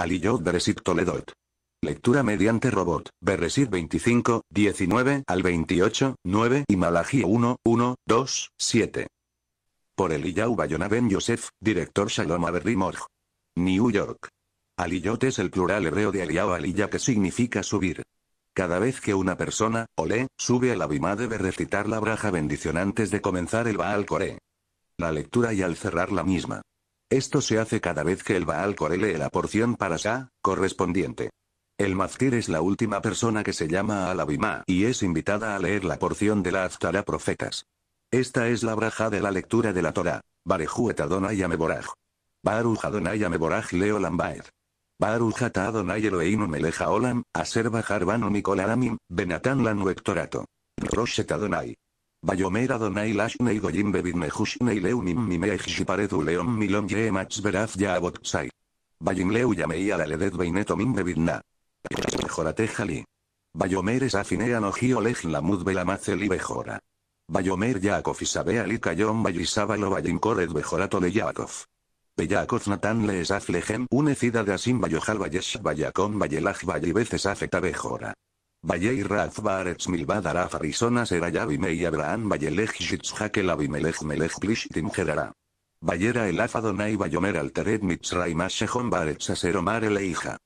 Aliyot Beresit Toledot. Lectura mediante robot, Beresit 25, 19 al 28, 9 y Malaji 1, 1, 2, 7. Por Eliyahu Bayona Yosef, director Shalom Aberrimorg. New York. Aliyot es el plural hebreo de Aliyahu Aliyah que significa subir. Cada vez que una persona, ole, sube a la bima debe recitar la braja bendición antes de comenzar el Baal Coré. La lectura y al cerrar la misma. Esto se hace cada vez que el Baal lee la porción para Sa, correspondiente. El Mazkir es la última persona que se llama al y es invitada a leer la porción de la Aftara Profetas. Esta es la braja de la lectura de la Torah. Barejuet Adonai Ameboraj. Baruch Adonai Ameboraj Leo Lambaer. Baruch Adonai Eloheinu Meleja Olam, Aser Bajar Banu Bayomer Adonai Lashnei Goyim Bebidmehushnei Leunim Mimeach Shiparedu Leom Milom veraf ya Yaabotzai. Bayim Leu Yamei Alaledet Beinetomim Bebidna. Mejorate Jali. Bayomer Esafinean la Olej Lamud Belamaceli Bejora. Bayomer Yaakov Isabea Likayon Bayisabalo Bayim Kored Bejorato de Yaakov. Natan Leesaf aflejem Unecida de Asim Bayojal Bayesh Bayakom Bayelaj Bejora. Valleir Raf Baretz Milvad Araf Arizona Abraham Vallelej Shitzhakel Abimelech Melech Plishtim Gerara. Vallera el Afadonai Bayomer Alteret Mitzraim Ashehon Baretz Aseromar Eleija.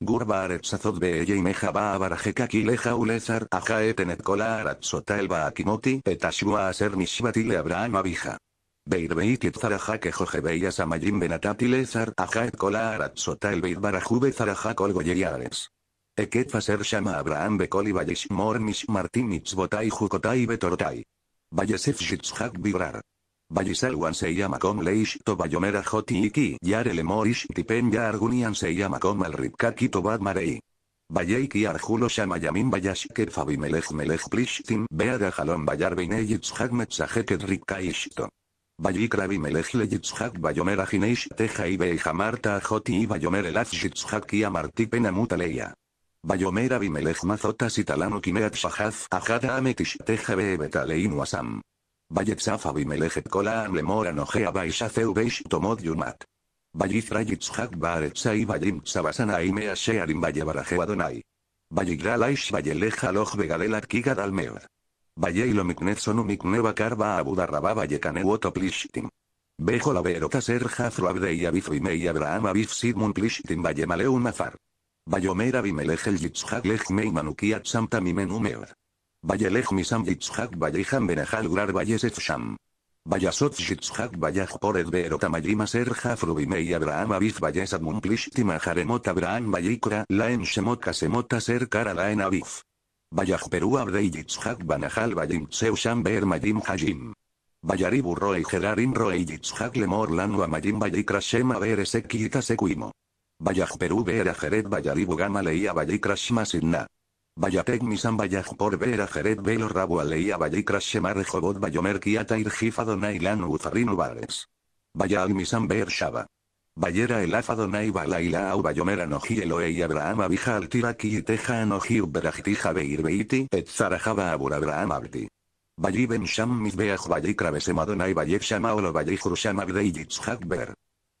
Gur Baretz Azod Beyeimeja Ba Abarajeka Ulezar Ajaetenet Kola Aratzota El Baakimoti Etashua Aser Mishvatile Abraham Abija. Beirbeitit Zarajake Jojebeyas Amayim Benatati Ajaet Kola Aratzota El Beit Zarajakol Goyeyares. Eketfaser shama Abraham bekoli mornish mishmartim mitzvotai jukotai betortai. Vayesef shitzhak vibrar. Vallisalwan se llama com leish to bayomera joti iki yar morish tipen ya argunian se llama com al ripkaki to bad marei. Valleiki arjulo shamayamin fabimelech melech plishtim jalon jalón bayar beineyitzhak Rikka ishto. Vallikrabi melech leyitzhak bayomera jineish teja ibe jamarta joti y bayomer elaz yitzhak Bayomera Abimelech Mazotas y Talano Kineat Shahaz Ajada Ametish Teja Betaleinu Asam. Bayetzaf Abimelech Kola Amlemora Nojea Baishaceu Beish Tomod Yumat. Bayizrayitzhak Baaretzai Bayim Sabasana Aimea Shearim Bayebaraje Adonai. Bayigralaish Bayeleja Loj Begadelat Kigad Almeod. Bayeilo Miknetsonu Mikneva Karba Abudarraba Bayekane plishtim. Bejo la verota ser Jafro Abdei Abraham Abif Sidmun Plishtim Mafar. Bayomer Abimelech el Yitzhak mei Manukiat Samta Mimenumeor. Bayelech Misam Yitzhak Bayiham Benahal Grar Bayesef Sham. Bayasot Yitzhak Bayaj Poret ser Serja Frubimei Abraham Abiz Bayesad Mumplishtima Jaremot Abraham Bayikra Laen Shemot Kasemota Ser Kara Laen Avif. Bayaj Peru Abdei Yitzhak Banahal Bayim Tseu Sham Beer Mayim Hajim. Bayaribu Roei Gerarim Roei Yitzhak Lemor Lanu Amayim Bayikra Shema Beer Sekuimo. Vayaj Perú ver jered Vayari Bugama leía Vayi Krashma Sidna. Vayatek Misan Vayaj por vera jered Velo Rabua leía Vayi Krashma Rejobot Vayomer Kiata Irjifa Donailan Uzarin Ubares. Vayal Misan ver Shaba. Vayera el Afadonai Balaila au Bayomera noji Eloei Abraham abija altiraki y teja anoji uberajtija Beiti et zarajaba abur Abraham abdi. Vayi ben sham misbeaj vayi krabesemadonai vayi shama olo vayi jursham abdei yitzhak ber.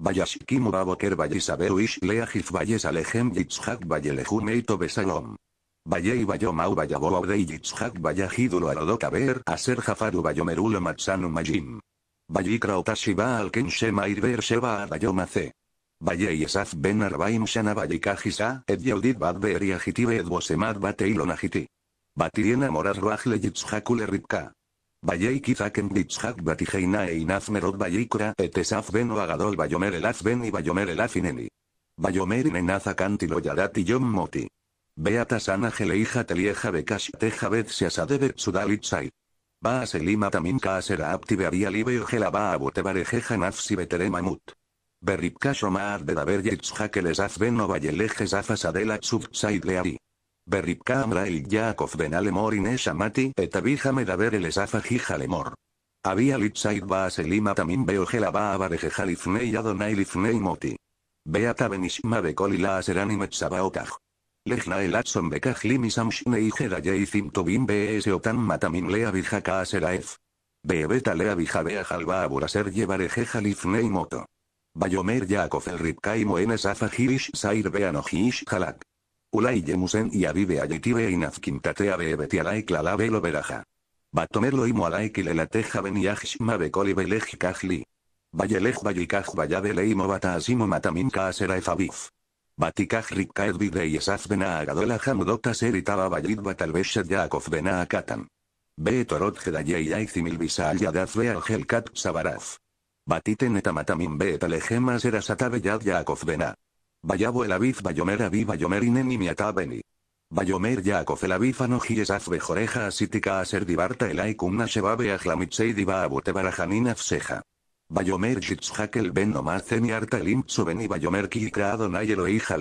Vayashkimu baboker Ish Leahif vayes alejem yitzhak Eito besalom. Vayei vayomau Vayabo de yitzhak vayajidulo arodokaber aser jafaru vayomerulo matsanu majim. Vayikra otashiba alken shema irber sheba adayomace. Vayei esaf ben arbaim shana vayikajisa Ed yaudit bad Ed bateilon rajle yitzhakule ripka. Valley Zaken Batiheina Batigeina e Inazmerot Vallikra Etesaf Ben Oagadol Bayomer Elaz Ben y Bayomer Elazineni. Bayomer Inenaza Yadat y Yom Moti. Beata Geleija Telieja Bekash Teja Bet Siasadebe Sudalitzai. Kaasera Aptibearia Libe Ojela a Botevarejeja Betere Mamut. Berripkash de Bedaber Yitzhak Ben adela Berripka el YAKOF Ben Alemor Ines Amati et Medaber el Esafajija Lemor. Había Litzait Baaselima Tamim Beogela Baaba Adonai Lifnei Moti. Beata Benishma de Kolila Aserani Metzabaotaj. Lejna el Atson Bekajlim Isamshne y Zimtobim B.S. Otan Matamim Lea Bijaka Aseraef. Beebeta Lea Bija Moto. Bayomer YAKOF el Ripkaimo en Esafajirish Sair Beanojish Halak. Ulai Yemusen y Avive ayitibe y Nazquintatea la Clalabe lo veraja. Batomerlo y Moalay Kilelateja Beniajshma Bekoli Belej Kajli. Vayelej Vayikaj Vayabele y Matamin Asimo Mataminka Asera Efabif. Batikaj Rikkaed Vide y Esaz Bena Agadola Seritaba Bayid Yaakov Bena Akatan. Ve e Torot Gedayei Aizimil Batiten Etamatamin Talejemas Vayabo el aviv Bayomer aviv Bayomer ineni beni. Bayomer Yaakov el aviv anoji esaz bejoreja asítica a ser divarta el aikumna shebabe ajlamitzei diva barajanin afseja. Bayomer Yitzhak el ben omazen y el imtsuben y Bayomer kikra adonai eloija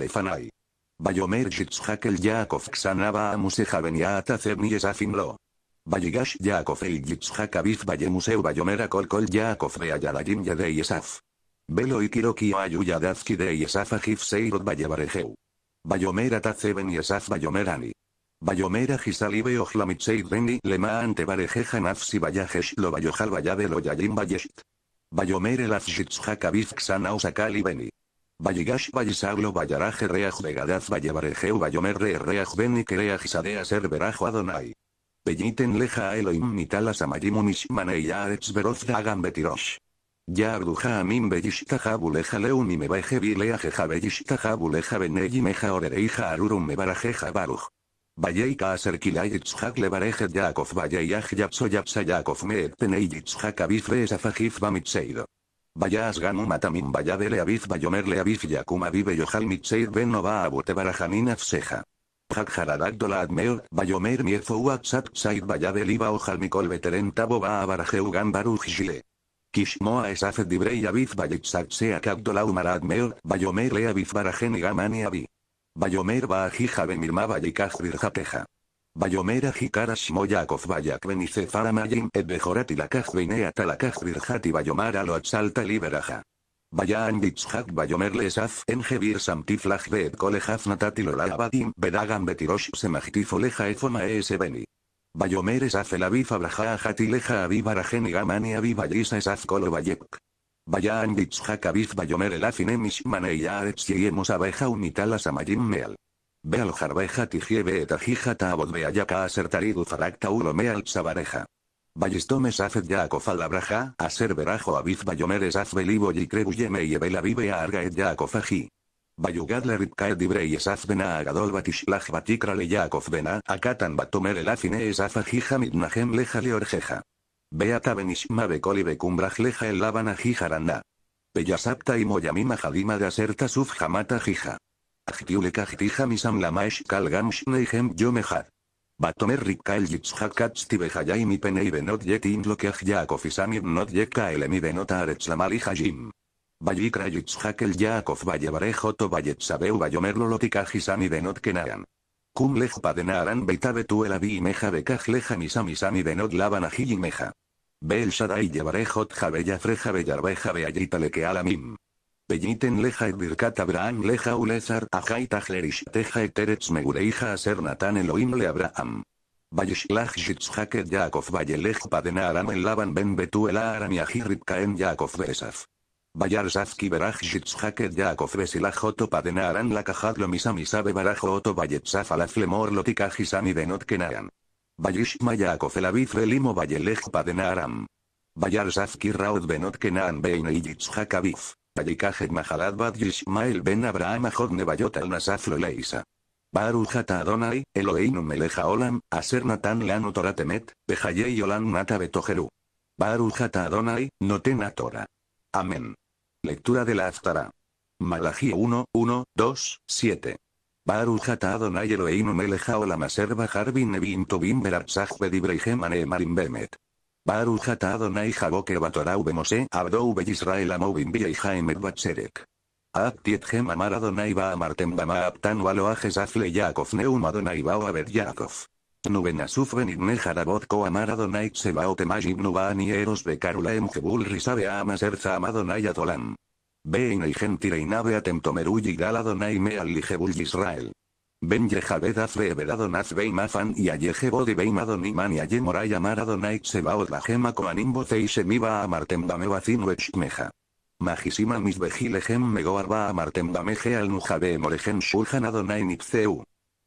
xanaba amuseja ben yaatazem ni esafim lo. Bayigash Yaakov el Yitzhak aviv Bayemuseu Bayomer akol kol esaf. Velo y Kiroki Ayuya de Yesafa Gifseirot Bayevarejeu. Bayomera Tatseben Yesaf Bayomerani. Bayomera Gisalibe beni Reni Lema Ante Varejeja Nafsi Bayajesh Lo Bayojal Bayabelo Yajim Bayeshit. Bayomere Las Shitshakabif Beni. Valligash Bayisaglo Vallaraje Reaj Vegadaz Vallevarejeu Bayomerre Reaj Beni Kereaj Isadea Serberajo Adonai. Belliten Leja Elohim Nitalas Amayimunish Beroz Dagan Betirosh a amin bellishta jabuleja leun y mebaje bileajeja bellishta jabuleja benegi meja orereija arurum mebarajeja baruj. Valleika aserkilay itzhak levarejet yaakov yapso yapsa yaakov meet peney itzhak abif resafajif bamitzeido. Vayas ganum atamin vayabele abif yohal mitseid ben abute afseja. said baruj jile. Kishmoa es afed divrei aviv valetsatseak agdolau maradmeo, vayomer lea bifbarajen y gamani avi. Vayomer baajija benirma vallikazbir jateja. Vayomer ajikaras shmoyakov vayak benicefara mayim et bejorat y la kazbeinea talakazbir jati alo liberaja. vaya bitzhak vayomer lesaf en jevir samtiflaj bet kolejaf bedagan bedagan betirosh semajtifo leja efoma es e beni. Bayomeres Esaf el Aviv Abraja Ajatileja Aviv Arajen Gamani Aviv lo bayek. bayan Bayaan Bitzhak Aviv Bayomer el Afinemish Maneya Aretz Yeyemos Abeja Unitala Samayim Meal. Beal Jarbeja Tijiebe etajijata Taabod Beayaka Asertaridu Farakta Ulomeal Sabareja. Ballistomes Afet Yaakofal Abraja, Aser Berajo Aviv Bayomer Esaf vive a arga et Argaet Bayugad Rivka Dibrei esaf bena agadol batishlaj batikra yakov bena akatan batomer elafine esaf ajija midnahem leja leorjeja. Beata benishma bekoli bekumbraj leja el jijaranda. Peyasapta y moyamima de aserta suf jamata jija. misam lamaesh yo yomejad. Batomer Rikkal el yitzhakats y mi penei benot yetin lo que isamir not yekka elemi benota la Vayi Krayitz Hakel Yaakov Vallevare Joto Valletsabeu Vayomer de Not Kenayan. Cum lejpa de Naaran Beitabetu Elavi y Meja Bekaj Leja Denot Laban Labanaji y Meja. Bel Shaday Llevaré Jot Jabella Freja Bellarbeja Alamim. Belliten leja Edirkat Abraham leja ulezar ajaita tajlerish teja megureija aser natan Elohim le Abraham. Vayishlach shitzhaket Yaakov de padenaram el laban ben betu aram y Yaakov besaf. Vayarsavsky Barajitshake Yakovres y la Padenaran la Kajadlo Misami Sabe Barajo Oto Vayetsafa la Flemor Lotika Hisani de Notkenaran. Vayishma Yakov Raud Benotkenan Bein Yitshakabif. Bayikajet Mahalad el Ben Abraham Jodne Bayotal al Nasaflo Leisa. Barujata Adonai, Eloheinu Meleja Olam, Aser Natan Lanu Toratemet, Behayei Olam Nata Betojeru. Barujata Adonai, Notena tora. Amén. Lectura de la Aftara. Malají 1, 1, 2, 7. Baru ata Adonai maserva Harvin haolam bajar bin nevim tovim beratzah bedibreihem anemarim bemet. Baruch Adonai jaboke bemose abdou beyisrael amovim biyeihaem et batserek. Aptiethem amar Adonai ba a bama aptan waloajes afle yaakov neum Adonai Nubenasuf ben ibne jarabot koamar Adonai tsebaot ibn ni eros bekarulaem jebul risabe amaserza amadonai dolan Bein el gentireinave atemtomeruy y aligebul Adonai lijebul Israel. Ben Yejabed Azbe Ebedadon y Ayejebod Ibeim y Ayemoray Amar Adonai Tsebaot la gema Koanim Bocei Semiba Amartem Dame Bacin Wechmeja. Magisima Misbejilejam Megoarba Amartem Dameje al Nujabe Morejem Shulhan Adonai Nipzeu.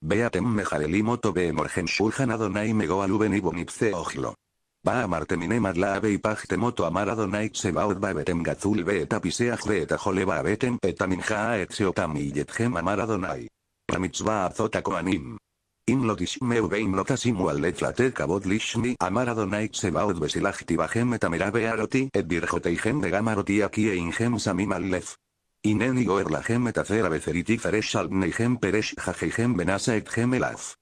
Beatem me jareli moto morgen shulhan adonai me luben ojlo. Ba amarte mine marla abe moto amar adonai tse ba be eta piseaj be eta jole ba betem eta min jaa etzio tam amar adonai. ba azotako anim. In lo meu lo tasimu la kabot lishmi amar adonai tse besilagti eta mera aroti et dirjotei de gamaroti aki Ineni goerlajem etacera beceritic zaresh salmneijem peresh Benasa et gemelaf.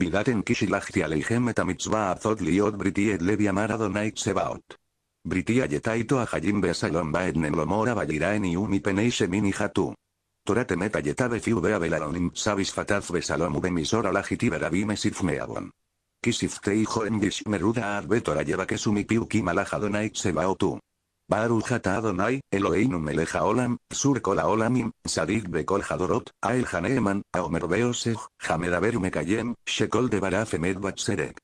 Vidaten kishilachtialeijem etamitzvah azot liot britiet levia maradonait sebaot. Britia yetaito a Hajim Besalom Baednen Lomora Valiraeni Umi Peneise Mini Hatu. Torate meta yetabe fiubea velaronim sabis fataz besalom ubemisora lagitibera bimes ifmeabon. Kisifte hijo en bishmeruda arbetora lleva que piuki kimalaja donait sebaotu. Baruch Adonai, Eloheinu Meleja Olam, Sur Olamim, Sadik Bekol Hadorot, Ael Haneeman, Aomer Hamedaber Mekayem, Shekol de Barafemed Batserek.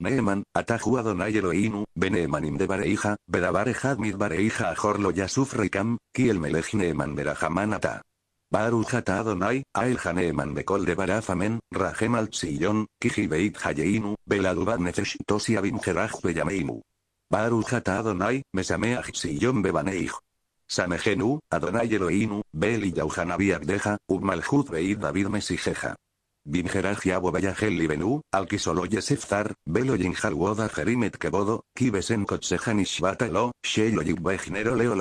Neeman, Atahu Adonai Eloinu, Beneemanim de Bareija, Bedabare Hadmid Bareija Ajorlo Yasuf reikam, Kiel melej Neeman Berahamanata. Baruch Ata Adonai, Ael Haneeman Bekol de Barafamen, Rahem Al Tzillon, Beit Hayeinu, Beladubad Nefesh Tosi Abim Jeraj Beyameinu. Baru Adonai, Mesameach Sion Bebaneich. Samegenu, Adonai Eloinu, Bel y Yauhanabi Ubmalhut Beid David Mesijeja. Binjerajiabo Yabo Bayahel Libenu, Alkisolo Yeseftar, Belo Woda Jerimet Kebodo, Kibesen Kotsejan Ishbatalo, Shelo Yubbe Leo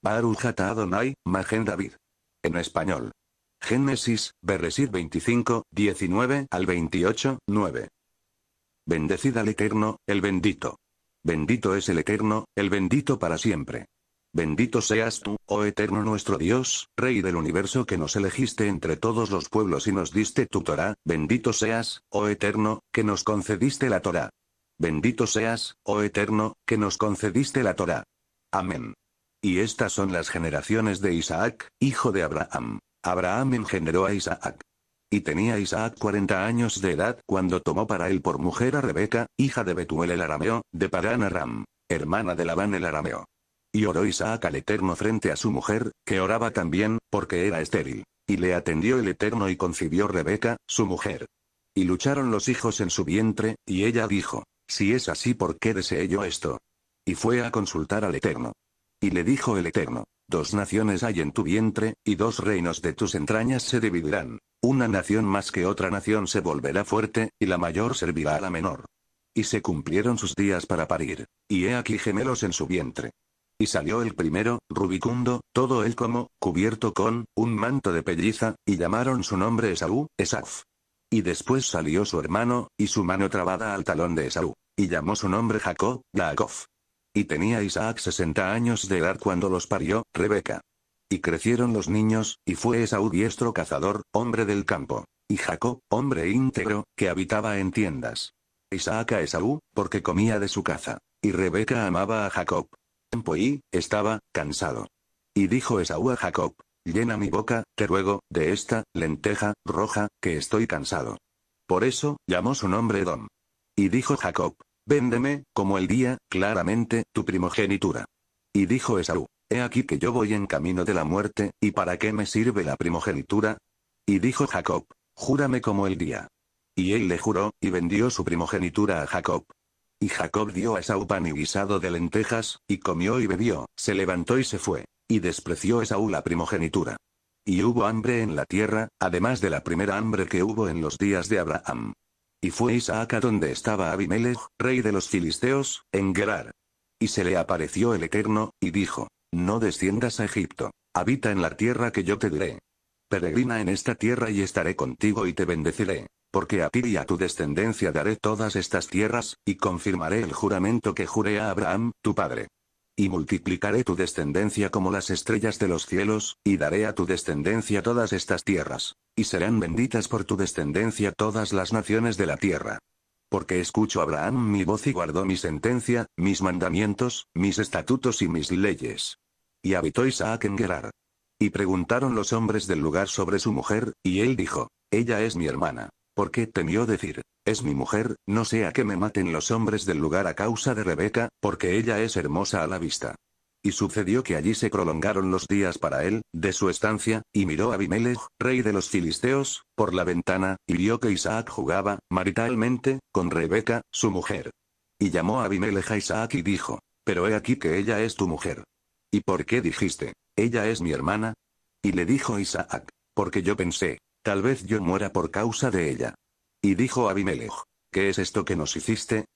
Barujata Adonai, Magen David. En español. Génesis, Beresid 25, 19 al 28, 9. Bendecid al Eterno, el bendito. Bendito es el Eterno, el bendito para siempre. Bendito seas tú, oh eterno nuestro Dios, Rey del universo que nos elegiste entre todos los pueblos y nos diste tu Torah, bendito seas, oh eterno, que nos concediste la Torah. Bendito seas, oh eterno, que nos concediste la Torah. Amén. Y estas son las generaciones de Isaac, hijo de Abraham. Abraham engendró a Isaac. Y tenía Isaac 40 años de edad cuando tomó para él por mujer a Rebeca, hija de Betuel el arameo, de Padán Aram, hermana de Labán el arameo. Y oró Isaac al Eterno frente a su mujer, que oraba también, porque era estéril. Y le atendió el Eterno y concibió Rebeca, su mujer. Y lucharon los hijos en su vientre, y ella dijo, si es así, ¿por qué deseé yo esto? Y fue a consultar al Eterno. Y le dijo el Eterno, Dos naciones hay en tu vientre, y dos reinos de tus entrañas se dividirán. Una nación más que otra nación se volverá fuerte, y la mayor servirá a la menor. Y se cumplieron sus días para parir. Y he aquí gemelos en su vientre. Y salió el primero, rubicundo, todo él como, cubierto con, un manto de pelliza, y llamaron su nombre Esaú, Esaf. Y después salió su hermano, y su mano trabada al talón de Esaú. Y llamó su nombre Jacob, Jacob. Y tenía Isaac 60 años de edad cuando los parió, Rebeca. Y crecieron los niños, y fue Esaú diestro cazador, hombre del campo. Y Jacob, hombre íntegro, que habitaba en tiendas. Isaac a Esaú, porque comía de su caza. Y Rebeca amaba a Jacob. Tiempo y, estaba, cansado. Y dijo Esaú a Jacob, llena mi boca, te ruego, de esta, lenteja, roja, que estoy cansado. Por eso, llamó su nombre Edom. Y dijo Jacob, Véndeme, como el día, claramente, tu primogenitura. Y dijo Esaú, He aquí que yo voy en camino de la muerte, ¿y para qué me sirve la primogenitura? Y dijo Jacob, Júrame como el día. Y él le juró, y vendió su primogenitura a Jacob. Y Jacob dio a Esaú pan y guisado de lentejas, y comió y bebió, se levantó y se fue. Y despreció Esaú la primogenitura. Y hubo hambre en la tierra, además de la primera hambre que hubo en los días de Abraham. Y fue Isaac a donde estaba Abimelech, rey de los filisteos, en Gerar. Y se le apareció el Eterno, y dijo, No desciendas a Egipto, habita en la tierra que yo te diré. Peregrina en esta tierra y estaré contigo y te bendeciré, porque a ti y a tu descendencia daré todas estas tierras, y confirmaré el juramento que juré a Abraham, tu padre. Y multiplicaré tu descendencia como las estrellas de los cielos, y daré a tu descendencia todas estas tierras. Y serán benditas por tu descendencia todas las naciones de la tierra. Porque escucho Abraham mi voz y guardó mi sentencia, mis mandamientos, mis estatutos y mis leyes. Y habitó Isaac en Gerar. Y preguntaron los hombres del lugar sobre su mujer, y él dijo, ella es mi hermana. ¿Por qué temió decir, es mi mujer, no sea que me maten los hombres del lugar a causa de Rebeca, porque ella es hermosa a la vista. Y sucedió que allí se prolongaron los días para él, de su estancia, y miró a Abimelech, rey de los filisteos, por la ventana, y vio que Isaac jugaba, maritalmente, con Rebeca, su mujer. Y llamó a Abimelech a Isaac y dijo, Pero he aquí que ella es tu mujer. ¿Y por qué dijiste, ella es mi hermana? Y le dijo Isaac, Porque yo pensé, tal vez yo muera por causa de ella. Y dijo Abimelech, ¿qué es esto que nos hiciste?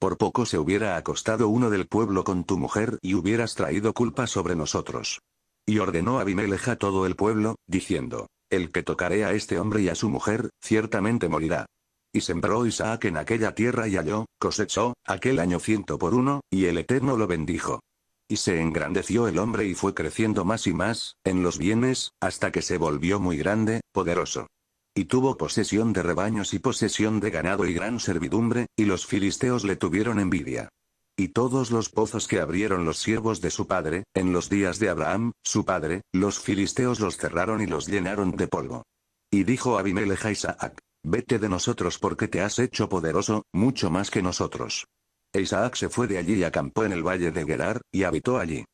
Por poco se hubiera acostado uno del pueblo con tu mujer y hubieras traído culpa sobre nosotros. Y ordenó Abimelech a todo el pueblo, diciendo, el que tocaré a este hombre y a su mujer, ciertamente morirá. Y sembró Isaac en aquella tierra y halló, cosechó, aquel año ciento por uno, y el Eterno lo bendijo. Y se engrandeció el hombre y fue creciendo más y más, en los bienes, hasta que se volvió muy grande, poderoso y tuvo posesión de rebaños y posesión de ganado y gran servidumbre, y los filisteos le tuvieron envidia. Y todos los pozos que abrieron los siervos de su padre, en los días de Abraham, su padre, los filisteos los cerraron y los llenaron de polvo. Y dijo Abimelech a Isaac, vete de nosotros porque te has hecho poderoso, mucho más que nosotros. E Isaac se fue de allí y acampó en el valle de Gerar, y habitó allí.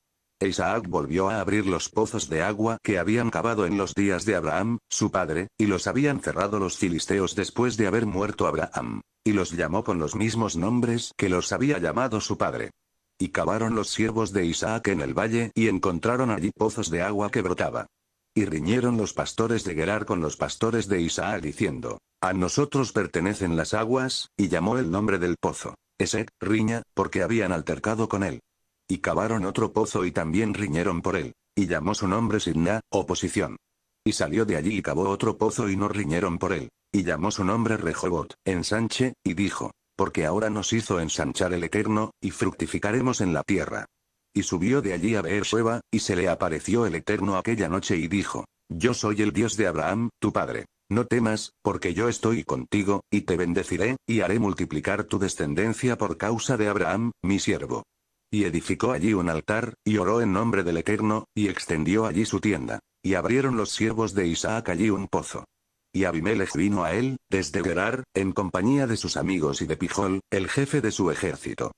Isaac volvió a abrir los pozos de agua que habían cavado en los días de Abraham, su padre, y los habían cerrado los filisteos después de haber muerto Abraham. Y los llamó con los mismos nombres que los había llamado su padre. Y cavaron los siervos de Isaac en el valle y encontraron allí pozos de agua que brotaba. Y riñeron los pastores de Gerar con los pastores de Isaac diciendo, A nosotros pertenecen las aguas, y llamó el nombre del pozo, Esec, riña, porque habían altercado con él. Y cavaron otro pozo y también riñeron por él. Y llamó su nombre Sidna, oposición. Y salió de allí y cavó otro pozo y no riñeron por él. Y llamó su nombre Rejobot, ensanche, y dijo, porque ahora nos hizo ensanchar el Eterno, y fructificaremos en la tierra. Y subió de allí a Beersheba, y se le apareció el Eterno aquella noche y dijo, yo soy el Dios de Abraham, tu padre. No temas, porque yo estoy contigo, y te bendeciré, y haré multiplicar tu descendencia por causa de Abraham, mi siervo y edificó allí un altar, y oró en nombre del Eterno, y extendió allí su tienda. Y abrieron los siervos de Isaac allí un pozo. Y Abimelech vino a él, desde Gerar, en compañía de sus amigos y de Pijol, el jefe de su ejército.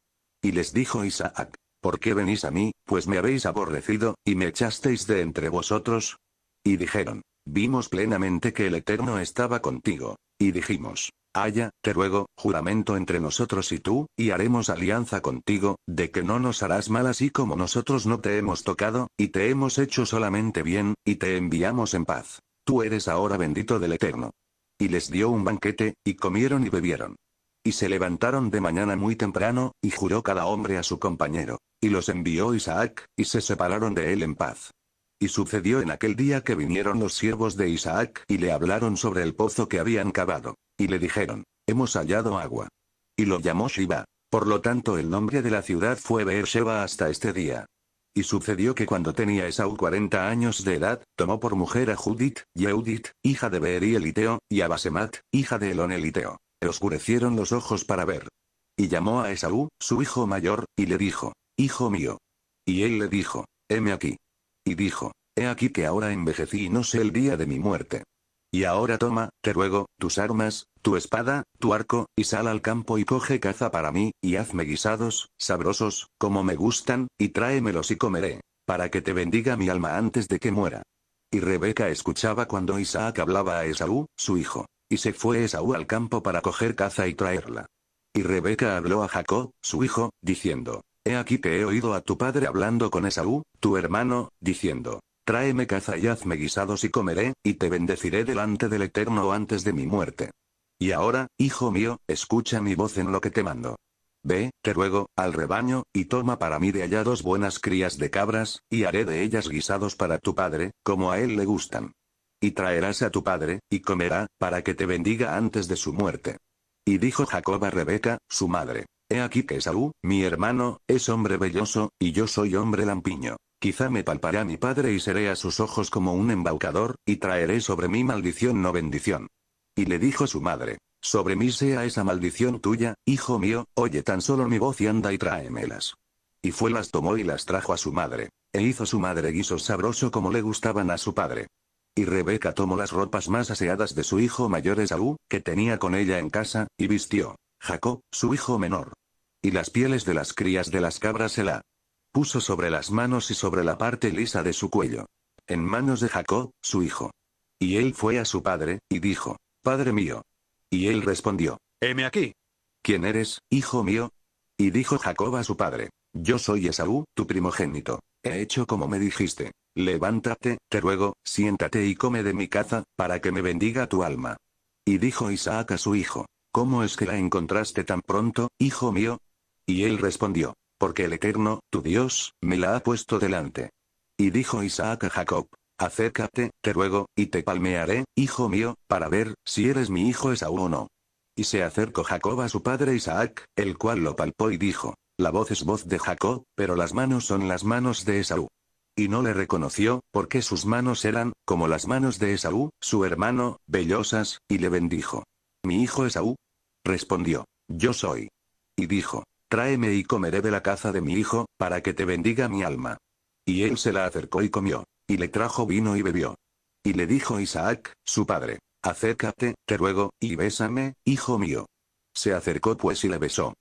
Y les dijo Isaac, ¿por qué venís a mí, pues me habéis aborrecido, y me echasteis de entre vosotros? Y dijeron, vimos plenamente que el Eterno estaba contigo, y dijimos, Haya, te ruego, juramento entre nosotros y tú, y haremos alianza contigo, de que no nos harás mal así como nosotros no te hemos tocado, y te hemos hecho solamente bien, y te enviamos en paz. Tú eres ahora bendito del Eterno. Y les dio un banquete, y comieron y bebieron. Y se levantaron de mañana muy temprano, y juró cada hombre a su compañero. Y los envió Isaac, y se separaron de él en paz. Y sucedió en aquel día que vinieron los siervos de Isaac y le hablaron sobre el pozo que habían cavado. Y le dijeron, hemos hallado agua. Y lo llamó Sheba. Por lo tanto el nombre de la ciudad fue Beersheba hasta este día. Y sucedió que cuando tenía Esaú 40 años de edad, tomó por mujer a Judith, Yehudit, hija de Beerieliteo Eliteo, y a Basemat, hija de Elon Eliteo. oscurecieron los ojos para ver. Y llamó a Esaú, su hijo mayor, y le dijo, Hijo mío. Y él le dijo, heme aquí y dijo, He aquí que ahora envejecí y no sé el día de mi muerte. Y ahora toma, te ruego, tus armas, tu espada, tu arco, y sal al campo y coge caza para mí, y hazme guisados, sabrosos, como me gustan, y tráemelos y comeré, para que te bendiga mi alma antes de que muera. Y Rebeca escuchaba cuando Isaac hablaba a Esaú, su hijo, y se fue Esaú al campo para coger caza y traerla. Y Rebeca habló a Jacob, su hijo, diciendo, He aquí que he oído a tu padre hablando con Esaú, tu hermano, diciendo, tráeme caza y hazme guisados y comeré, y te bendeciré delante del Eterno antes de mi muerte. Y ahora, hijo mío, escucha mi voz en lo que te mando. Ve, te ruego, al rebaño, y toma para mí de allá dos buenas crías de cabras, y haré de ellas guisados para tu padre, como a él le gustan. Y traerás a tu padre, y comerá, para que te bendiga antes de su muerte. Y dijo Jacob a Rebeca, su madre, He aquí que Esaú, mi hermano, es hombre belloso, y yo soy hombre lampiño. Quizá me palpará mi padre y seré a sus ojos como un embaucador, y traeré sobre mí maldición no bendición. Y le dijo su madre, sobre mí sea esa maldición tuya, hijo mío, oye tan solo mi voz y anda y tráemelas. Y fue las tomó y las trajo a su madre, e hizo su madre guiso sabroso como le gustaban a su padre. Y Rebeca tomó las ropas más aseadas de su hijo mayor Esaú, que tenía con ella en casa, y vistió. Jacob, su hijo menor. Y las pieles de las crías de las cabras se la puso sobre las manos y sobre la parte lisa de su cuello. En manos de Jacob, su hijo. Y él fue a su padre, y dijo, Padre mío. Y él respondió, Heme aquí. ¿Quién eres, hijo mío? Y dijo Jacob a su padre, Yo soy Esaú, tu primogénito. He hecho como me dijiste. Levántate, te ruego, siéntate y come de mi caza, para que me bendiga tu alma. Y dijo Isaac a su hijo, ¿Cómo es que la encontraste tan pronto, hijo mío? Y él respondió, porque el Eterno, tu Dios, me la ha puesto delante. Y dijo Isaac a Jacob, acércate, te ruego, y te palmearé, hijo mío, para ver, si eres mi hijo Esaú o no. Y se acercó Jacob a su padre Isaac, el cual lo palpó y dijo, la voz es voz de Jacob, pero las manos son las manos de Esaú. Y no le reconoció, porque sus manos eran, como las manos de Esaú, su hermano, vellosas, y le bendijo. Mi hijo Esaú, Respondió. Yo soy. Y dijo. Tráeme y comeré de la caza de mi hijo, para que te bendiga mi alma. Y él se la acercó y comió. Y le trajo vino y bebió. Y le dijo Isaac, su padre. Acércate, te ruego, y bésame, hijo mío. Se acercó pues y le besó.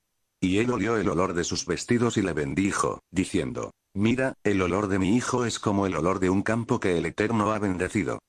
Y él olió el olor de sus vestidos y le bendijo, diciendo, Mira, el olor de mi hijo es como el olor de un campo que el Eterno ha bendecido.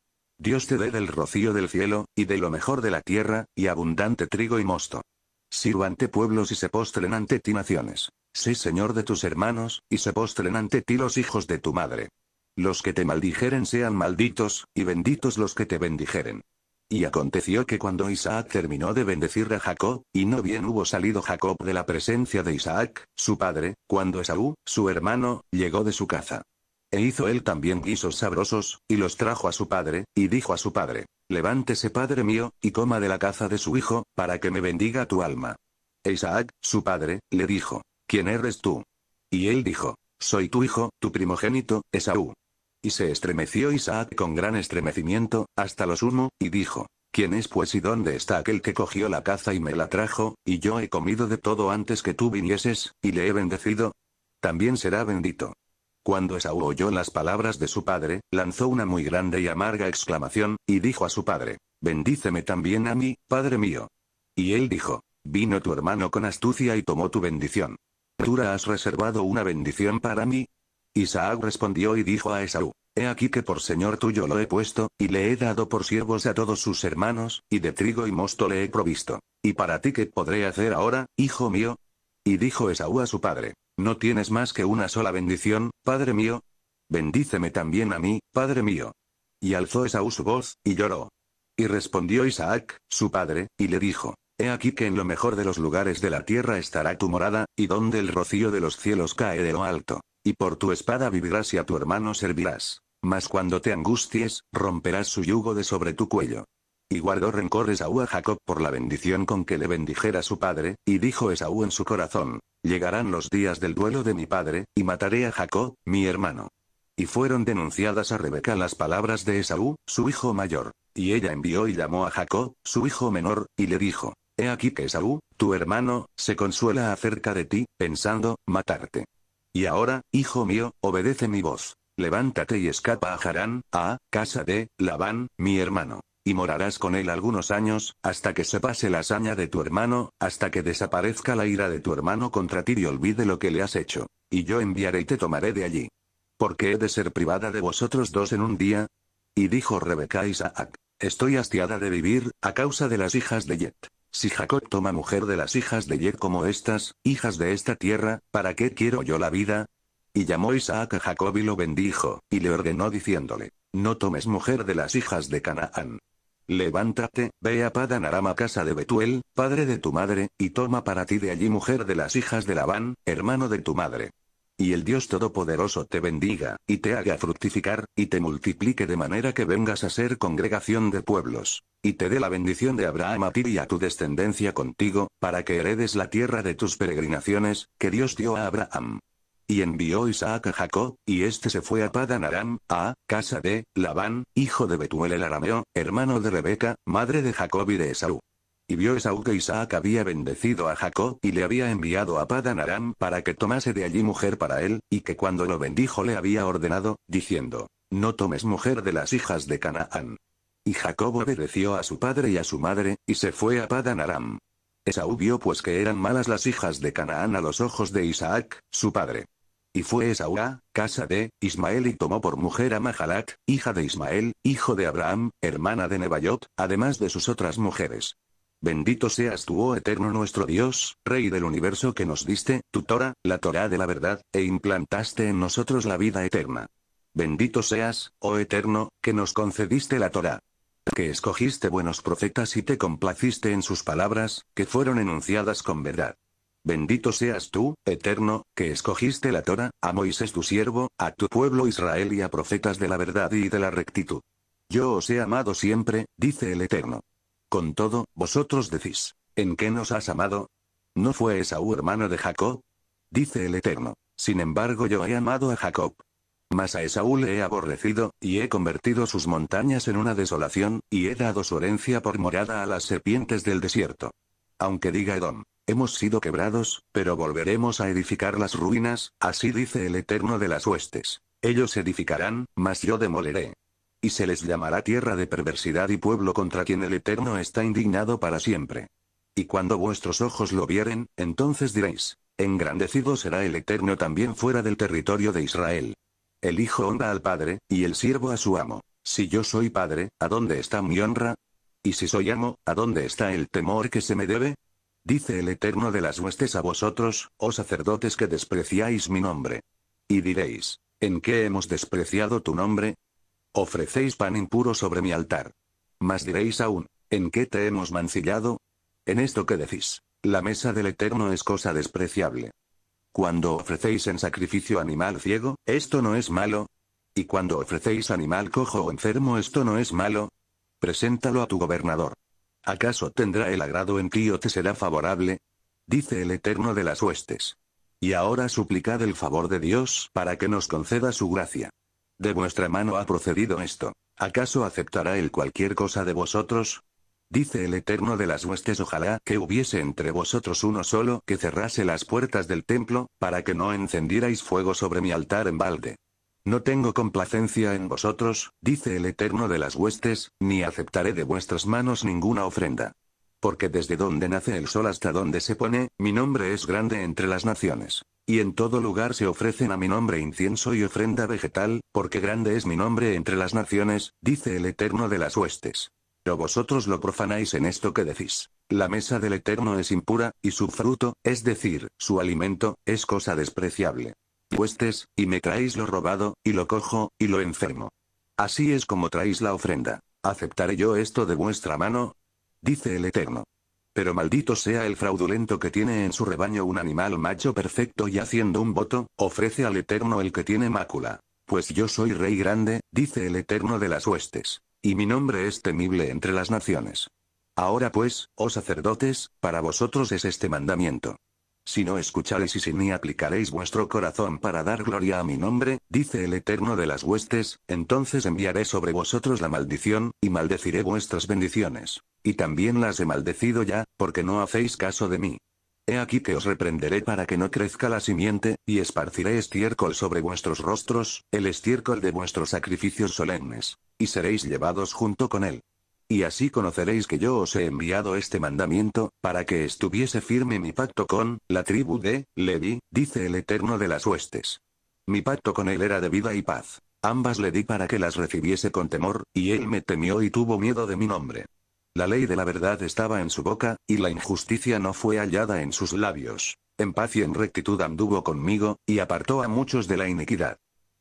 Dios te dé del rocío del cielo, y de lo mejor de la tierra, y abundante trigo y mosto. Sirva ante pueblos y se postren ante ti naciones. Sé señor de tus hermanos, y se postren ante ti los hijos de tu madre. Los que te maldijeren sean malditos, y benditos los que te bendijeren. Y aconteció que cuando Isaac terminó de bendecir a Jacob, y no bien hubo salido Jacob de la presencia de Isaac, su padre, cuando Esaú, su hermano, llegó de su caza. E hizo él también guisos sabrosos, y los trajo a su padre, y dijo a su padre, Levántese padre mío, y coma de la caza de su hijo, para que me bendiga tu alma. E Isaac, su padre, le dijo, ¿quién eres tú? Y él dijo, soy tu hijo, tu primogénito, Esaú. Y se estremeció Isaac con gran estremecimiento, hasta lo sumo, y dijo, ¿Quién es pues y dónde está aquel que cogió la caza y me la trajo, y yo he comido de todo antes que tú vinieses, y le he bendecido? También será bendito. Cuando Esaú oyó las palabras de su padre, lanzó una muy grande y amarga exclamación, y dijo a su padre, Bendíceme también a mí, padre mío. Y él dijo, Vino tu hermano con astucia y tomó tu bendición. ¿Tú has reservado una bendición para mí? Isaac respondió y dijo a Esaú, He aquí que por señor tuyo lo he puesto, y le he dado por siervos a todos sus hermanos, y de trigo y mosto le he provisto. ¿Y para ti qué podré hacer ahora, hijo mío? Y dijo Esaú a su padre, no tienes más que una sola bendición, Padre mío. Bendíceme también a mí, Padre mío. Y alzó Esaú su voz, y lloró. Y respondió Isaac, su padre, y le dijo, He aquí que en lo mejor de los lugares de la tierra estará tu morada, y donde el rocío de los cielos cae de lo alto. Y por tu espada vivirás y a tu hermano servirás. Mas cuando te angusties, romperás su yugo de sobre tu cuello. Y guardó rencor Esaú a Jacob por la bendición con que le bendijera su padre, y dijo Esaú en su corazón, Llegarán los días del duelo de mi padre, y mataré a Jacob, mi hermano. Y fueron denunciadas a Rebeca las palabras de Esaú, su hijo mayor. Y ella envió y llamó a Jacob, su hijo menor, y le dijo, He aquí que Esaú, tu hermano, se consuela acerca de ti, pensando, matarte. Y ahora, hijo mío, obedece mi voz. Levántate y escapa a Harán, a, casa de, Labán, mi hermano y morarás con él algunos años, hasta que se pase la hazaña de tu hermano, hasta que desaparezca la ira de tu hermano contra ti y olvide lo que le has hecho. Y yo enviaré y te tomaré de allí. Porque he de ser privada de vosotros dos en un día? Y dijo Rebeca a Isaac, estoy hastiada de vivir, a causa de las hijas de Yet. Si Jacob toma mujer de las hijas de Yet como estas, hijas de esta tierra, ¿para qué quiero yo la vida? Y llamó Isaac a Jacob y lo bendijo, y le ordenó diciéndole, no tomes mujer de las hijas de Canaán. Levántate, ve a Padanarama casa de Betuel, padre de tu madre, y toma para ti de allí mujer de las hijas de Labán, hermano de tu madre. Y el Dios Todopoderoso te bendiga, y te haga fructificar, y te multiplique de manera que vengas a ser congregación de pueblos. Y te dé la bendición de Abraham a ti y a tu descendencia contigo, para que heredes la tierra de tus peregrinaciones, que Dios dio a Abraham. Y envió Isaac a Jacob, y este se fue a Padan Aram, a casa de Labán, hijo de Betuel el arameo, hermano de Rebeca, madre de Jacob y de Esaú. Y vio Esaú que Isaac había bendecido a Jacob y le había enviado a Padan Aram para que tomase de allí mujer para él, y que cuando lo bendijo le había ordenado, diciendo, No tomes mujer de las hijas de Canaán. Y Jacob obedeció a su padre y a su madre, y se fue a Padan Aram. Esaú vio pues que eran malas las hijas de Canaán a los ojos de Isaac, su padre. Y fue Esaú casa de, Ismael y tomó por mujer a Mahalat, hija de Ismael, hijo de Abraham, hermana de Nebayot, además de sus otras mujeres. Bendito seas tú, oh eterno nuestro Dios, Rey del universo que nos diste, tu Torah, la Torah de la verdad, e implantaste en nosotros la vida eterna. Bendito seas, oh eterno, que nos concediste la Torah. Que escogiste buenos profetas y te complaciste en sus palabras, que fueron enunciadas con verdad. Bendito seas tú, Eterno, que escogiste la Torah, a Moisés tu siervo, a tu pueblo Israel y a profetas de la verdad y de la rectitud. Yo os he amado siempre, dice el Eterno. Con todo, vosotros decís, ¿en qué nos has amado? ¿No fue Esaú hermano de Jacob? Dice el Eterno, sin embargo yo he amado a Jacob. Mas a Esaú le he aborrecido, y he convertido sus montañas en una desolación, y he dado su herencia por morada a las serpientes del desierto. Aunque diga Edom, Hemos sido quebrados, pero volveremos a edificar las ruinas, así dice el Eterno de las huestes. Ellos edificarán, mas yo demoleré. Y se les llamará tierra de perversidad y pueblo contra quien el Eterno está indignado para siempre. Y cuando vuestros ojos lo vieren, entonces diréis, engrandecido será el Eterno también fuera del territorio de Israel. El hijo honra al padre, y el siervo a su amo. Si yo soy padre, ¿a dónde está mi honra? Y si soy amo, ¿a dónde está el temor que se me debe? dice el Eterno de las huestes a vosotros, oh sacerdotes que despreciáis mi nombre. Y diréis, ¿en qué hemos despreciado tu nombre? Ofrecéis pan impuro sobre mi altar. Mas diréis aún, ¿en qué te hemos mancillado? En esto que decís, la mesa del Eterno es cosa despreciable. Cuando ofrecéis en sacrificio animal ciego, esto no es malo. Y cuando ofrecéis animal cojo o enfermo, esto no es malo. Preséntalo a tu gobernador. ¿Acaso tendrá el agrado en ti o te será favorable? Dice el Eterno de las huestes. Y ahora suplicad el favor de Dios para que nos conceda su gracia. De vuestra mano ha procedido esto. ¿Acaso aceptará él cualquier cosa de vosotros? Dice el Eterno de las huestes, ojalá que hubiese entre vosotros uno solo que cerrase las puertas del templo, para que no encendierais fuego sobre mi altar en balde. No tengo complacencia en vosotros, dice el Eterno de las huestes, ni aceptaré de vuestras manos ninguna ofrenda. Porque desde donde nace el sol hasta donde se pone, mi nombre es grande entre las naciones. Y en todo lugar se ofrecen a mi nombre incienso y ofrenda vegetal, porque grande es mi nombre entre las naciones, dice el Eterno de las huestes. Pero vosotros lo profanáis en esto que decís. La mesa del Eterno es impura, y su fruto, es decir, su alimento, es cosa despreciable. Huestes, y me traéis lo robado, y lo cojo, y lo enfermo. Así es como traéis la ofrenda. ¿Aceptaré yo esto de vuestra mano? Dice el Eterno. Pero maldito sea el fraudulento que tiene en su rebaño un animal macho perfecto y haciendo un voto, ofrece al Eterno el que tiene mácula. Pues yo soy rey grande, dice el Eterno de las huestes. Y mi nombre es temible entre las naciones. Ahora pues, oh sacerdotes, para vosotros es este mandamiento. Si no escucharéis y si ni aplicaréis vuestro corazón para dar gloria a mi nombre, dice el Eterno de las huestes, entonces enviaré sobre vosotros la maldición, y maldeciré vuestras bendiciones. Y también las he maldecido ya, porque no hacéis caso de mí. He aquí que os reprenderé para que no crezca la simiente, y esparciré estiércol sobre vuestros rostros, el estiércol de vuestros sacrificios solemnes. Y seréis llevados junto con él. Y así conoceréis que yo os he enviado este mandamiento, para que estuviese firme mi pacto con, la tribu de, Levi, dice el Eterno de las huestes. Mi pacto con él era de vida y paz. Ambas le di para que las recibiese con temor, y él me temió y tuvo miedo de mi nombre. La ley de la verdad estaba en su boca, y la injusticia no fue hallada en sus labios. En paz y en rectitud anduvo conmigo, y apartó a muchos de la iniquidad.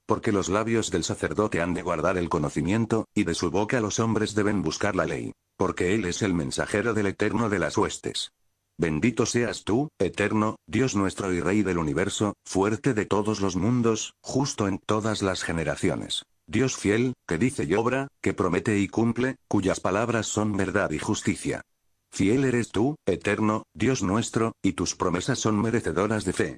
Porque los labios del sacerdote han de guardar el conocimiento, y de su boca los hombres deben buscar la ley. Porque él es el mensajero del Eterno de las huestes. Bendito seas tú, eterno, Dios nuestro y Rey del universo, fuerte de todos los mundos, justo en todas las generaciones. Dios fiel, que dice y obra, que promete y cumple, cuyas palabras son verdad y justicia. Fiel eres tú, eterno, Dios nuestro, y tus promesas son merecedoras de fe.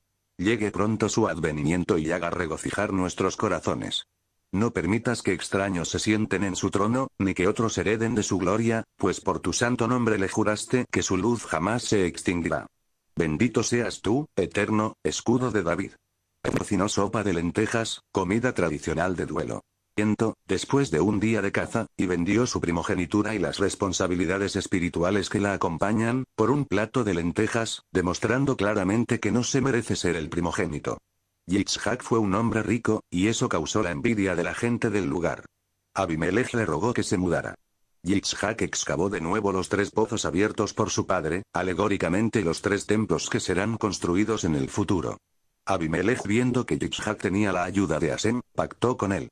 llegue pronto su advenimiento y haga regocijar nuestros corazones. No permitas que extraños se sienten en su trono, ni que otros hereden de su gloria, pues por tu santo nombre le juraste que su luz jamás se extinguirá. Bendito seas tú, eterno, escudo de David. Cocinó sopa de lentejas, comida tradicional de duelo después de un día de caza, y vendió su primogenitura y las responsabilidades espirituales que la acompañan, por un plato de lentejas, demostrando claramente que no se merece ser el primogénito. Yitzhak fue un hombre rico, y eso causó la envidia de la gente del lugar. Abimelech le rogó que se mudara. Yitzhak excavó de nuevo los tres pozos abiertos por su padre, alegóricamente los tres templos que serán construidos en el futuro. Abimelech viendo que Yitzhak tenía la ayuda de Asem, pactó con él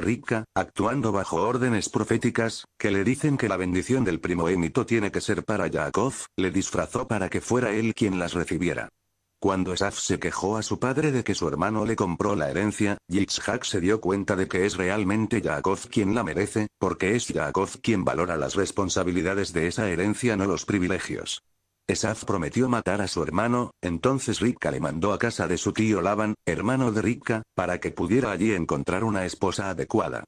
rica, actuando bajo órdenes proféticas, que le dicen que la bendición del primo primogénito tiene que ser para Yaakov, le disfrazó para que fuera él quien las recibiera. Cuando Esaf se quejó a su padre de que su hermano le compró la herencia, Yitzhak se dio cuenta de que es realmente Yaakov quien la merece, porque es Yaakov quien valora las responsabilidades de esa herencia no los privilegios. Esaf prometió matar a su hermano, entonces Ritka le mandó a casa de su tío Laban, hermano de Ritka, para que pudiera allí encontrar una esposa adecuada.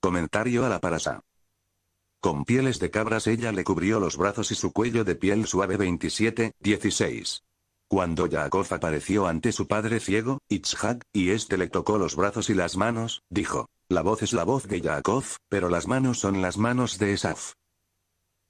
Comentario a la parasa. Con pieles de cabras ella le cubrió los brazos y su cuello de piel suave 27, 16. Cuando Yaakov apareció ante su padre ciego, Itzhak, y este le tocó los brazos y las manos, dijo, la voz es la voz de Yaakov, pero las manos son las manos de Esaf.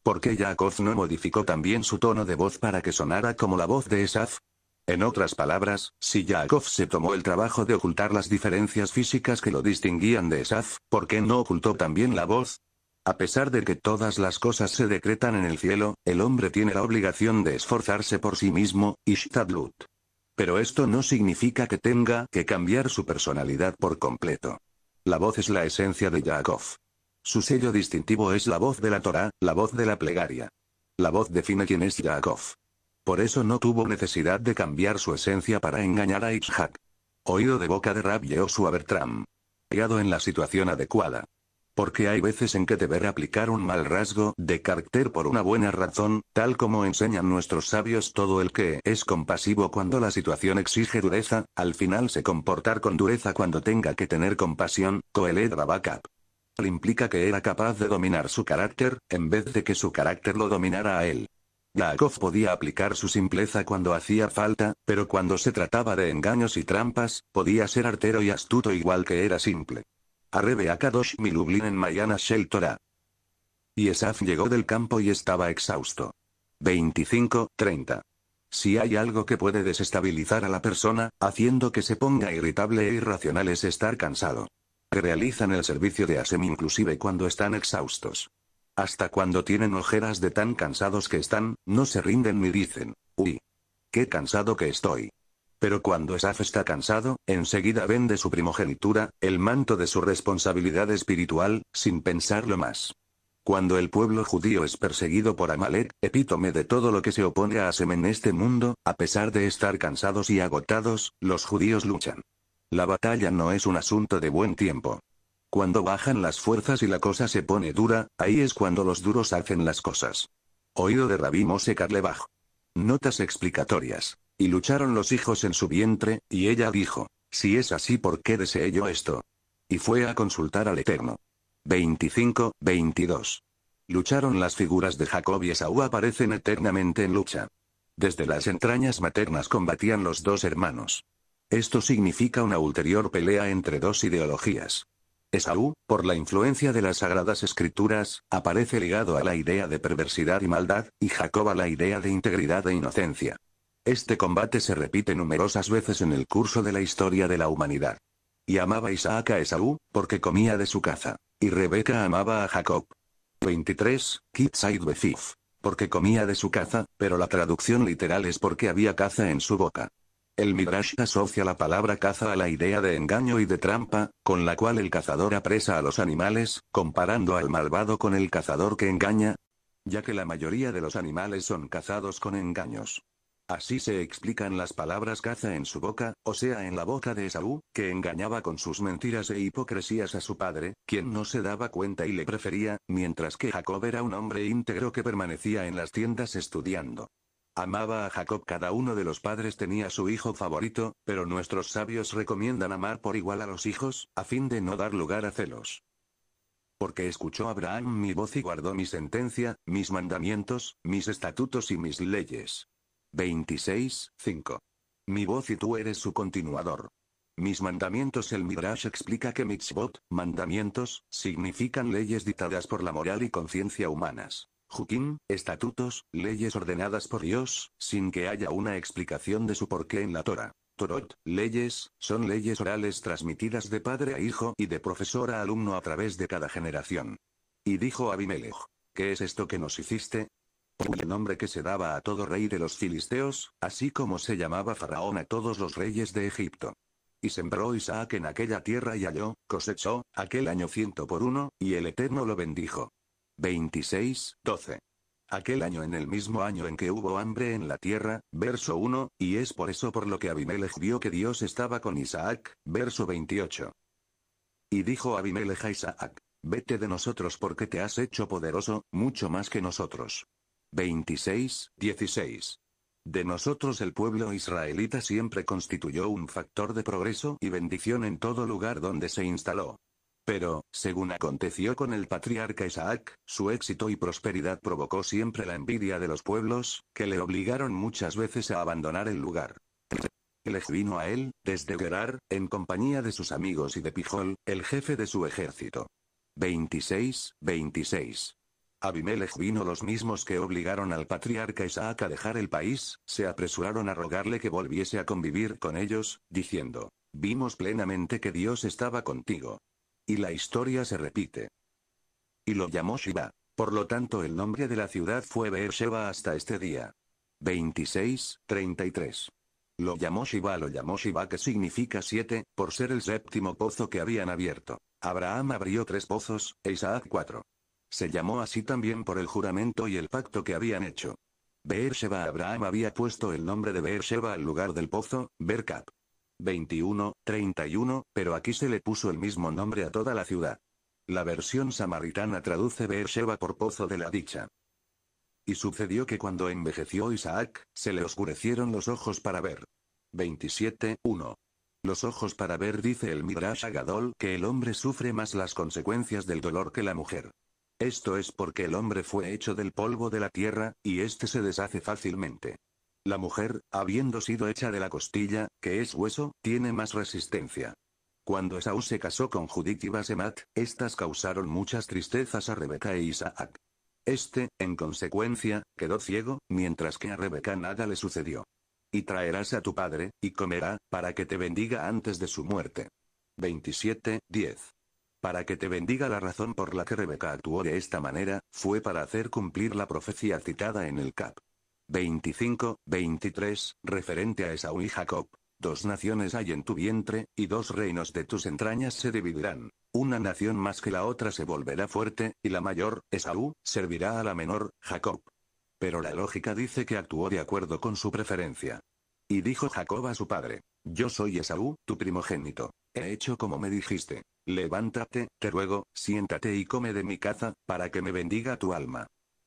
¿Por qué Yakov no modificó también su tono de voz para que sonara como la voz de Esaf? En otras palabras, si Yaakov se tomó el trabajo de ocultar las diferencias físicas que lo distinguían de Esaf, ¿por qué no ocultó también la voz? A pesar de que todas las cosas se decretan en el cielo, el hombre tiene la obligación de esforzarse por sí mismo, Ishtadlut. Pero esto no significa que tenga que cambiar su personalidad por completo. La voz es la esencia de Yaakov. Su sello distintivo es la voz de la Torá, la voz de la plegaria. La voz define quién es Yaakov. Por eso no tuvo necesidad de cambiar su esencia para engañar a Isaac. Oído de boca de Rab su Bertram. Guiado en la situación adecuada. Porque hay veces en que deber aplicar un mal rasgo de carácter por una buena razón, tal como enseñan nuestros sabios todo el que es compasivo cuando la situación exige dureza, al final se comportar con dureza cuando tenga que tener compasión, Coeled Rabakap implica que era capaz de dominar su carácter, en vez de que su carácter lo dominara a él. Gakov podía aplicar su simpleza cuando hacía falta, pero cuando se trataba de engaños y trampas, podía ser artero y astuto igual que era simple. Arrebe Akadosh Milublin en Mayana Shel Y Esaf llegó del campo y estaba exhausto. 25, 30. Si hay algo que puede desestabilizar a la persona, haciendo que se ponga irritable e irracional es estar cansado que realizan el servicio de ASEM inclusive cuando están exhaustos. Hasta cuando tienen ojeras de tan cansados que están, no se rinden ni dicen, uy, qué cansado que estoy. Pero cuando Esaf está cansado, enseguida vende su primogenitura, el manto de su responsabilidad espiritual, sin pensarlo más. Cuando el pueblo judío es perseguido por Amalek, epítome de todo lo que se opone a Asem en este mundo, a pesar de estar cansados y agotados, los judíos luchan. La batalla no es un asunto de buen tiempo. Cuando bajan las fuerzas y la cosa se pone dura, ahí es cuando los duros hacen las cosas. Oído de Rabí Mose Carlebaj. Notas explicatorias. Y lucharon los hijos en su vientre, y ella dijo, si es así, ¿por qué deseé yo esto? Y fue a consultar al Eterno. 25, 22. Lucharon las figuras de Jacob y Esaú aparecen eternamente en lucha. Desde las entrañas maternas combatían los dos hermanos. Esto significa una ulterior pelea entre dos ideologías. Esaú, por la influencia de las Sagradas Escrituras, aparece ligado a la idea de perversidad y maldad, y Jacob a la idea de integridad e inocencia. Este combate se repite numerosas veces en el curso de la historia de la humanidad. Y amaba Isaac a Esaú, porque comía de su caza. Y Rebeca amaba a Jacob. 23. Said Porque comía de su caza, pero la traducción literal es porque había caza en su boca. El Midrash asocia la palabra caza a la idea de engaño y de trampa, con la cual el cazador apresa a los animales, comparando al malvado con el cazador que engaña, ya que la mayoría de los animales son cazados con engaños. Así se explican las palabras caza en su boca, o sea en la boca de Esaú, que engañaba con sus mentiras e hipocresías a su padre, quien no se daba cuenta y le prefería, mientras que Jacob era un hombre íntegro que permanecía en las tiendas estudiando. Amaba a Jacob. Cada uno de los padres tenía su hijo favorito, pero nuestros sabios recomiendan amar por igual a los hijos, a fin de no dar lugar a celos. Porque escuchó Abraham mi voz y guardó mi sentencia, mis mandamientos, mis estatutos y mis leyes. 26, 5. Mi voz y tú eres su continuador. Mis mandamientos El Midrash explica que mitzvot, mandamientos, significan leyes dictadas por la moral y conciencia humanas. Jukim, estatutos, leyes ordenadas por Dios, sin que haya una explicación de su porqué en la Torah. Torot, leyes, son leyes orales transmitidas de padre a hijo y de profesor a alumno a través de cada generación. Y dijo Abimelech, ¿qué es esto que nos hiciste? el nombre que se daba a todo rey de los filisteos, así como se llamaba faraón a todos los reyes de Egipto. Y sembró Isaac en aquella tierra y halló, cosechó, aquel año ciento por uno, y el Eterno lo bendijo. 26, 12. Aquel año en el mismo año en que hubo hambre en la tierra, verso 1, y es por eso por lo que Abimelech vio que Dios estaba con Isaac, verso 28. Y dijo Abimelech a Isaac, vete de nosotros porque te has hecho poderoso, mucho más que nosotros. 26, 16. De nosotros el pueblo israelita siempre constituyó un factor de progreso y bendición en todo lugar donde se instaló. Pero, según aconteció con el patriarca Isaac, su éxito y prosperidad provocó siempre la envidia de los pueblos, que le obligaron muchas veces a abandonar el lugar. les vino a él, desde Gerar, en compañía de sus amigos y de Pijol, el jefe de su ejército. 26, 26. Abimelech vino los mismos que obligaron al patriarca Isaac a dejar el país, se apresuraron a rogarle que volviese a convivir con ellos, diciendo, Vimos plenamente que Dios estaba contigo, y la historia se repite. Y lo llamó Shiva. Por lo tanto el nombre de la ciudad fue Beersheba hasta este día. 26, 33. Lo llamó Shiva, lo llamó Shiva que significa siete, por ser el séptimo pozo que habían abierto. Abraham abrió tres pozos, e Isaac cuatro. Se llamó así también por el juramento y el pacto que habían hecho. Beersheba Abraham había puesto el nombre de Beersheba al lugar del pozo, Berkab. 21, 31, pero aquí se le puso el mismo nombre a toda la ciudad. La versión samaritana traduce Beersheba por pozo de la dicha. Y sucedió que cuando envejeció Isaac, se le oscurecieron los ojos para ver. 27, 1. Los ojos para ver dice el Midrash Agadol que el hombre sufre más las consecuencias del dolor que la mujer. Esto es porque el hombre fue hecho del polvo de la tierra, y éste se deshace fácilmente. La mujer, habiendo sido hecha de la costilla, que es hueso, tiene más resistencia. Cuando Esaú se casó con Judith y Basemat, estas causaron muchas tristezas a Rebeca e Isaac. Este, en consecuencia, quedó ciego, mientras que a Rebeca nada le sucedió. Y traerás a tu padre, y comerá, para que te bendiga antes de su muerte. 27, 10. Para que te bendiga la razón por la que Rebeca actuó de esta manera, fue para hacer cumplir la profecía citada en el CAP. 25, 23, referente a Esaú y Jacob. Dos naciones hay en tu vientre, y dos reinos de tus entrañas se dividirán. Una nación más que la otra se volverá fuerte, y la mayor, Esaú, servirá a la menor, Jacob. Pero la lógica dice que actuó de acuerdo con su preferencia. Y dijo Jacob a su padre, Yo soy Esaú, tu primogénito. He hecho como me dijiste. Levántate, te ruego, siéntate y come de mi caza, para que me bendiga tu alma.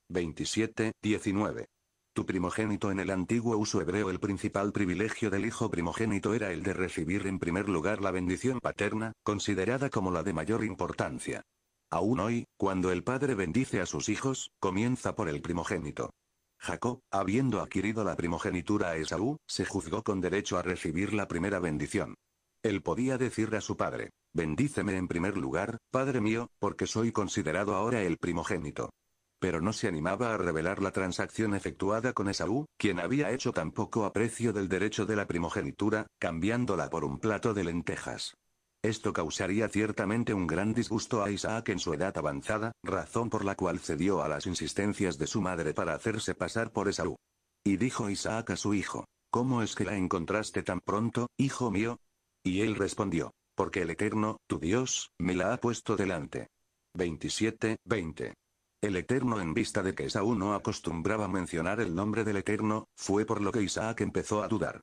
27, 19. Tu primogénito en el antiguo uso hebreo el principal privilegio del hijo primogénito era el de recibir en primer lugar la bendición paterna, considerada como la de mayor importancia. Aún hoy, cuando el padre bendice a sus hijos, comienza por el primogénito. Jacob, habiendo adquirido la primogenitura a Esaú, se juzgó con derecho a recibir la primera bendición. Él podía decirle a su padre, bendíceme en primer lugar, padre mío, porque soy considerado ahora el primogénito pero no se animaba a revelar la transacción efectuada con Esaú, quien había hecho tan poco aprecio del derecho de la primogenitura, cambiándola por un plato de lentejas. Esto causaría ciertamente un gran disgusto a Isaac en su edad avanzada, razón por la cual cedió a las insistencias de su madre para hacerse pasar por Esaú. Y dijo Isaac a su hijo, ¿Cómo es que la encontraste tan pronto, hijo mío? Y él respondió, porque el Eterno, tu Dios, me la ha puesto delante. 27, 20. El Eterno en vista de que Saúl no acostumbraba mencionar el nombre del Eterno, fue por lo que Isaac empezó a dudar.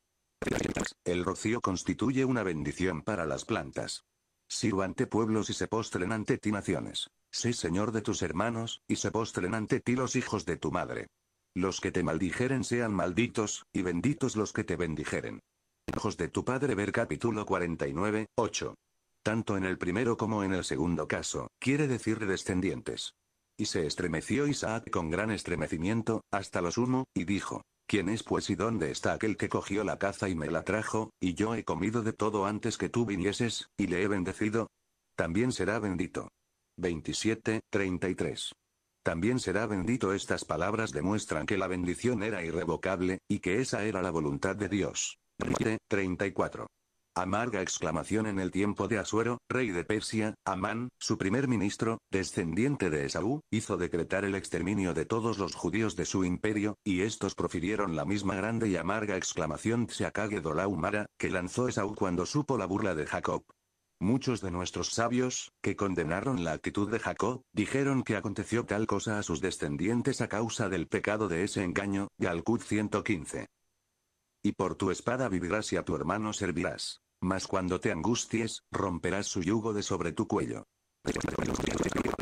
El rocío constituye una bendición para las plantas. Sirva ante pueblos y se postren ante ti naciones. Sé señor de tus hermanos, y se postren ante ti los hijos de tu madre. Los que te maldijeren sean malditos, y benditos los que te bendijeren. Hijos de tu padre ver capítulo 49, 8. Tanto en el primero como en el segundo caso, quiere decir descendientes. Y se estremeció Isaac con gran estremecimiento, hasta lo sumo, y dijo, ¿Quién es pues y dónde está aquel que cogió la caza y me la trajo, y yo he comido de todo antes que tú vinieses, y le he bendecido? También será bendito. 27, 33. También será bendito estas palabras demuestran que la bendición era irrevocable, y que esa era la voluntad de Dios. 34. Amarga exclamación en el tiempo de Asuero, rey de Persia, Amán, su primer ministro, descendiente de Esaú, hizo decretar el exterminio de todos los judíos de su imperio, y estos profirieron la misma grande y amarga exclamación Tsiakage Dolaumara, que lanzó Esaú cuando supo la burla de Jacob. Muchos de nuestros sabios, que condenaron la actitud de Jacob, dijeron que aconteció tal cosa a sus descendientes a causa del pecado de ese engaño, Galcud 115. Y por tu espada vivirás y a tu hermano servirás mas cuando te angusties, romperás su yugo de sobre tu cuello.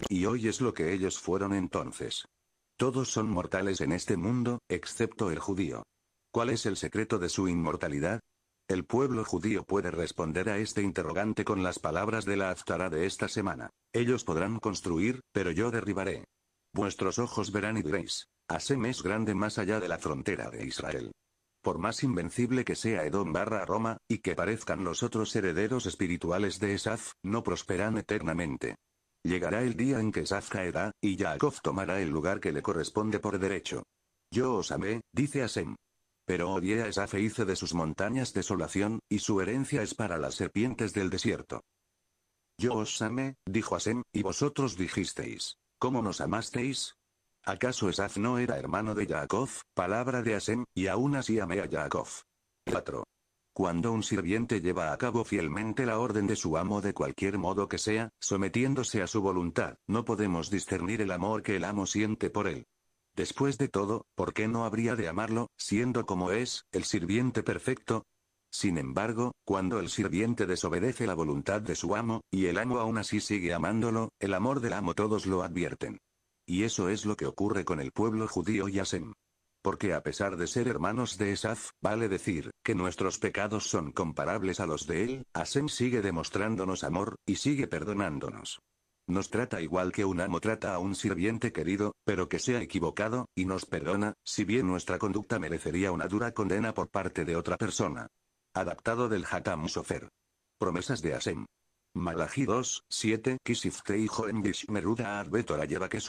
Y hoy es lo que ellos fueron entonces. Todos son mortales en este mundo, excepto el judío. ¿Cuál es el secreto de su inmortalidad? El pueblo judío puede responder a este interrogante con las palabras de la Aftara de esta semana. Ellos podrán construir, pero yo derribaré. Vuestros ojos verán y diréis, hace es grande más allá de la frontera de Israel por más invencible que sea Edom barra Roma, y que parezcan los otros herederos espirituales de Esaf, no prosperan eternamente. Llegará el día en que Esaf caerá, y Yaakov tomará el lugar que le corresponde por derecho. Yo os amé, dice Asem. Pero odié a Esaf e hice de sus montañas desolación, y su herencia es para las serpientes del desierto. Yo os amé, dijo Asem, y vosotros dijisteis, ¿cómo nos amasteis? ¿Acaso Esaf no era hermano de Yaakov, palabra de Asem, y aún así amé a Yaakov? 4. Cuando un sirviente lleva a cabo fielmente la orden de su amo de cualquier modo que sea, sometiéndose a su voluntad, no podemos discernir el amor que el amo siente por él. Después de todo, ¿por qué no habría de amarlo, siendo como es, el sirviente perfecto? Sin embargo, cuando el sirviente desobedece la voluntad de su amo, y el amo aún así sigue amándolo, el amor del amo todos lo advierten. Y eso es lo que ocurre con el pueblo judío y Asem. Porque a pesar de ser hermanos de Esaf, vale decir, que nuestros pecados son comparables a los de él, Asem sigue demostrándonos amor, y sigue perdonándonos. Nos trata igual que un amo trata a un sirviente querido, pero que sea equivocado, y nos perdona, si bien nuestra conducta merecería una dura condena por parte de otra persona. Adaptado del Hatam Sofer. Promesas de Asem. Malaji 2, 7 en Meruda Arbetora lleva que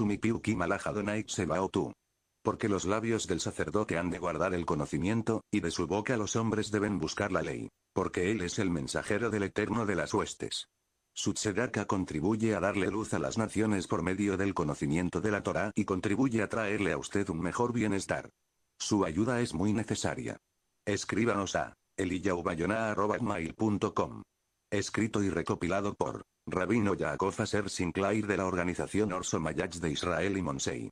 Porque los labios del sacerdote han de guardar el conocimiento, y de su boca los hombres deben buscar la ley. Porque él es el mensajero del Eterno de las huestes. Su tzedaka contribuye a darle luz a las naciones por medio del conocimiento de la Torah y contribuye a traerle a usted un mejor bienestar. Su ayuda es muy necesaria. Escríbanos a eliyaubayona.com. Escrito y recopilado por Rabino Yaakov Aser Sinclair de la organización Orso Mayach de Israel y Monsei.